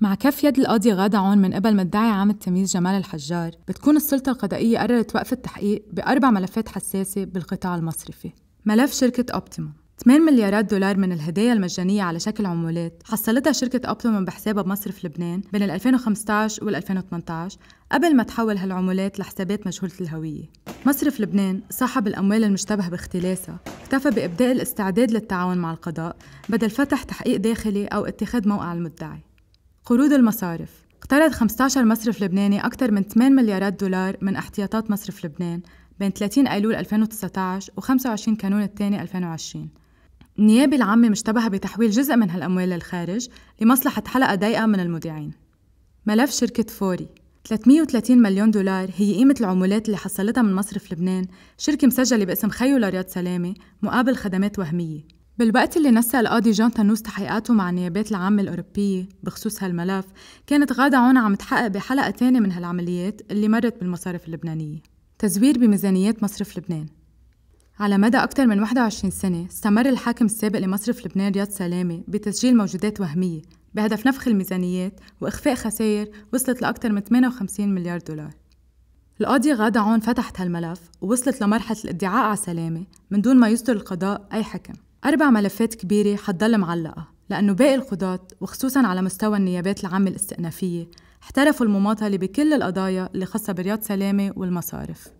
مع كف يد القاضي غادة عون من قبل مدعي عام التمييز جمال الحجار بتكون السلطة القضائية قررت وقف التحقيق بأربع ملفات حساسة بالقطاع المصرفي ملف شركة أوبتيموم 8 مليارات دولار من الهدايا المجانية على شكل عمولات حصلتها شركة أوبتيموم بحسابها بمصرف لبنان بين 2015 وال 2018 قبل ما تحول هالعمولات لحسابات مجهولة الهوية مصرف لبنان صاحب الأموال المشتبه باختلاسها اكتفى بإبداء الاستعداد للتعاون مع القضاء بدل فتح تحقيق داخلي أو اتخاذ موقع المدعي قروض المصارف اقترض 15 مصرف لبناني أكثر من 8 مليارات دولار من احتياطات مصرف لبنان بين 30 أيلول 2019 و25 كانون الثاني 2020 النيابة العامة مشتبهة بتحويل جزء من هالأموال للخارج لمصلحة حلقة ضيقة من المودعين ملف شركة فوري 330 مليون دولار هي قيمة العمولات اللي حصلتها من مصرف لبنان شركة مسجلة باسم خيو لرياض سلامة مقابل خدمات وهمية بالوقت اللي نسى القاضي جان تانوس تحقيقاته مع النيابات العامة الأوروبية بخصوص هالملف كانت غادة عنا عم تحقق بحلقة تانية من هالعمليات اللي مرت بالمصارف اللبنانية تزوير بميزانيات مصرف لبنان على مدى أكثر من 21 سنة استمر الحاكم السابق لمصرف لبنان رياض سلامة بتسجيل موجودات وهمية بهدف نفخ الميزانيات وإخفاء خسائر وصلت لأكثر من 58 مليار دولار القاضي غادة عون فتحت هالملف ووصلت لمرحلة الادعاء على سلامة من دون ما يصدر القضاء أي حكم أربع ملفات كبيرة حتضل معلقة لأنه باقي القضاة وخصوصا على مستوى النيابات العامة الاستئنافية احترفوا المماطلة بكل القضايا اللي خاصة برياض سلامة والمصارف